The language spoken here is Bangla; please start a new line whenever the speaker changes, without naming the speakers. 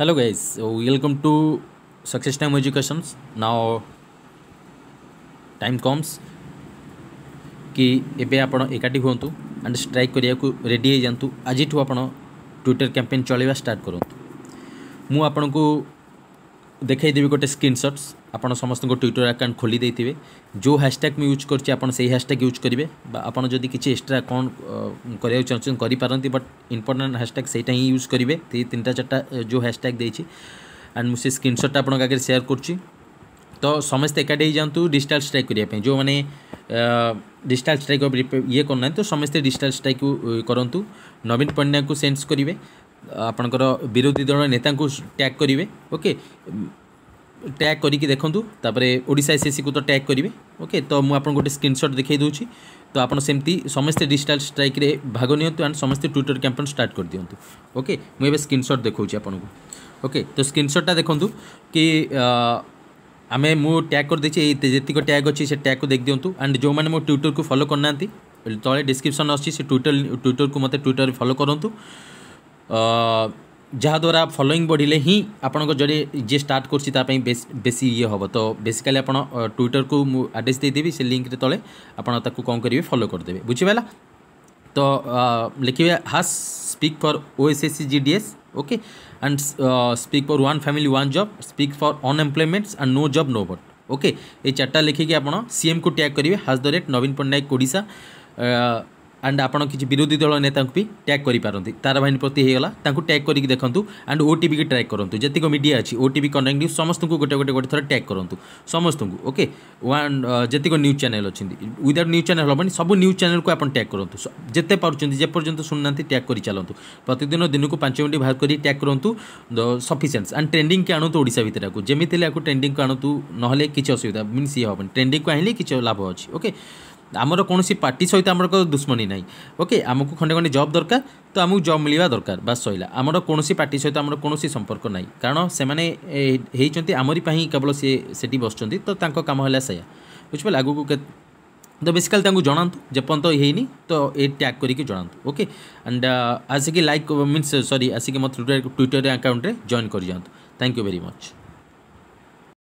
hello guys welcome to Success Time Education now time comes कि एबे आपण एकाठी होंतु एंड स्ट्राइक करिया को रेडी हो जंतु आजिठू ट्विटर कैंपेन चलवा स्टार्ट करंतु मु ଦେଖାଇଦେବି ଗୋଟେ ସ୍କ୍ରିନ୍ସଟ୍ସ ଆପଣ ସମସ୍ତଙ୍କ ଟ୍ୱିଟର ଆକାଉଣ୍ଟ ଖୋଲି ଦେଇଥିବେ ଯେଉଁ ହ୍ୟାସ୍ଟ୍ୟାଗ୍ ମୁଁ ୟୁଜ୍ କରୁଛି ଆପଣ ସେଇ ହ୍ୟାସ୍ଟ୍ୟାଗ୍ ୟୁଜ୍ କରିବେ ବା ଆପଣ ଯଦି କିଛି ଏକ୍ସଟ୍ରା କ'ଣ କରିବାକୁ ଚାହୁଁଛନ୍ତି କରିପାରନ୍ତି ବଟ୍ ଇମ୍ପୋର୍ଟାଣ୍ଟ ହ୍ୟାସ୍ଟ୍ୟାଗ୍ ସେଇଟା ହିଁ ୟୁଜ୍ କରିବେ ଦୁଇ ତିନିଟା ଚାରିଟା ଯେଉଁ ହ୍ୟାସ୍ଟ୍ୟାଗ୍ ଦେଇଛି ଆଣ୍ଡ ମୁଁ ସେ ସ୍କ୍ରିନ୍ସଟ୍ଟା ଆପଣଙ୍କ ଆଗରେ ସେୟାର କରୁଛି ତ ସମସ୍ତେ ଏକାଠି ହେଇଯାଆନ୍ତୁ ଡିଜିଟାଲ୍ ଷ୍ଟ୍ରାଇକ୍ କରିବା ପାଇଁ ଯେଉଁମାନେ ଡିଜିଟାଲ୍ ଷ୍ଟ୍ରାଇକ୍ ଇଏ କରୁନାହାନ୍ତି ତ ସମସ୍ତେ ଡିଜିଟାଲ୍ ଷ୍ଟ୍ରାଇକ୍ କରନ୍ତୁ ନବୀନ ପଟ୍ଟନାୟକଙ୍କୁ ସେନ୍ସ କରିବେ ଆପଣଙ୍କର ବିରୋଧୀ ଦଳ ନେତାଙ୍କୁ ଟ୍ୟାଗ୍ କରିବେ ଓକେ ট্যাগ করি দেখুন তাপরে ওড়শা এসএসসি তো ট্যাগ করবে ওকে তো মু আপনার গোটে স্ক্রিনশট দেখাই দেছি তো আপনার সেমতি সমস্তে ডিজিটাল স্ট্রাইক্রে ভাগ নিও অ্যান্ড সমস্তে টুইটর ক্যাম্পেন স্টার্ট করে দিও ওকে মু এবার স্ক্রিনশট দেখছি আপনার ওকে তো স্ক্রিনশটটা দেখুন কি আমি মু ট্যাগ করেদেছি এই যেতক ট্যাগ অছি সে ট্যাগ দেখ দিও অ্যান্ড যে মো টুইটর কু ফলো করুনা তলে ডিসক্রিপশন আসছে সে টুইটর টুইটর কু মতো টুইটর ফলো করতু ଯାହାଦ୍ୱାରା ଫଲୋଇଂ ବଢ଼ିଲେ ହିଁ ଆପଣଙ୍କ ଜଣେ ଯିଏ ଷ୍ଟାର୍ଟ କରୁଛି ତା ପାଇଁ ବେଶୀ ଇଏ ହେବ ତ ବେସିକାଲି ଆପଣ ଟ୍ୱିଟରକୁ ମୁଁ ଆଡ୍ରେସ୍ ଦେଇଦେବି ସେ ଲିଙ୍କରେ ତଳେ ଆପଣ ତାକୁ କ'ଣ କରିବେ ଫଲୋ କରିଦେବେ ବୁଝିପାରିଲା ତ ଲେଖିବେ hash speak for O S S C G D S okay and speak for one family one job speak for unemployments and no job no vote okay ये चार्टा लिखिकी आप सीएम को टैग करेंगे हाज द रेट नवीन पट्टनायक ओडा ଆଣ୍ଡ ଆପଣ କିଛି ବିରୋଧୀ ଦଳ ନେତାଙ୍କୁ ବି ଟ୍ୟାଗ୍ କରିପାରନ୍ତି ତାରାବାହିନୀ ପ୍ରତି ହେଇଗଲା ତାଙ୍କୁ ଟ୍ୟାଗ୍ କରିକି ଦେଖନ୍ତୁ ଆଣ୍ଡ ଓ ଟିଭିକି ଟ୍ରାକ୍ କରନ୍ତୁ ଯେତିକ ମିଡ଼ିଆ ଅଛି ଓ ଟିଭି କନେକ୍ଟ ନ୍ୟୁଜ୍ ସମସ୍ତଙ୍କୁ ଗୋଟେ ଗୋଟେ ଗୋଟେ ଥର ଟ୍ୟାଗ୍ କରନ୍ତୁ ସମସ୍ତଙ୍କୁ ଓକେ ୱାନ୍ ଯେତିକ ନ୍ୟୁଜ୍ ଚ୍ୟାନେଲ୍ ଅଛନ୍ତି ୱିଦାଉଟ୍ ନ୍ୟୁଜ୍ ଚ୍ୟାନେଲ୍ ହେବନି ସବୁ ନ୍ୟୁଜ୍ ଚ୍ୟାନେଲ୍କୁ ଆପଣ ଟ୍ୟାଗ୍ କରନ୍ତୁ ଯେତେ ପାରୁଛନ୍ତି ଯେପର୍ଯ୍ୟନ୍ତ ଶୁଣୁନାହାନ୍ତି ଟ୍ୟାଗ୍ କରିଚାଲନ୍ତୁ ପ୍ରତିଦିନ ଦିନକୁ ପାଞ୍ଚ ମିନିଟ୍ ବାହାର କରି ଟ୍ୟାଗ୍ କରନ୍ତୁ ସଫିସିଏନ୍ସ ଆଣ୍ଡ ଟ୍ରେଣ୍ଡିଂକି ଆଣନ୍ତୁ ଓଡ଼ିଶା ଭିତରକୁ ଯେମିତି ହେଲେ ଆକୁ ଟ୍ରେଣ୍ଡିଂକୁ ଆଣନ୍ତୁ ନହେଲେ କିଛି ଅସୁବିଧା ମିନ୍ସ ଇଏ ହେବନି ଟ୍ରେଣ୍ଡିଂକୁ ଆଣିଲେ କିଛି ଲାଭ ଅଛି ଓକେ ଆମର କୌଣସି ପାର୍ଟି ସହିତ ଆମର ଦୁଶ୍ମନୀ ନାହିଁ ଓକେ ଆମକୁ ଖଣ୍ଡେ ଖଣ୍ଡେ ଜବ୍ ଦରକାର ତ ଆମକୁ ଜବ୍ ମିଳିବା ଦରକାର ବାସ୍ ସରିଲା ଆମର କୌଣସି ପାର୍ଟି ସହିତ ଆମର କୌଣସି ସମ୍ପର୍କ ନାହିଁ କାରଣ ସେମାନେ ହେଇଛନ୍ତି ଆମରି ପାଇଁ କେବଳ ସିଏ ସେଠି ବସିଛନ୍ତି ତ ତାଙ୍କ କାମ ହେଲା ସେଇଆ ବୁଝିପାରିଲେ ଆଗକୁ ତ ବେସିକାଲି ତାଙ୍କୁ ଜଣାନ୍ତୁ ଯେପର୍ଯ୍ୟନ୍ତ ହେଇନି ତ ଏ ଟ୍ୟାଗ୍ କରିକି ଜଣାନ୍ତୁ ଓକେ ଆଣ୍ଡ ଆସିକି ଲାଇକ୍ ମିନ୍ସ ସରି ଆସିକି ମୋ ଟ୍ୱିଟର ଟ୍ୱିଟର ଆକାଉଣ୍ଟରେ ଜଏନ୍ କରିଯାଆନ୍ତୁ ଥ୍ୟାଙ୍କ ୟୁ ଭେରି ମଚ୍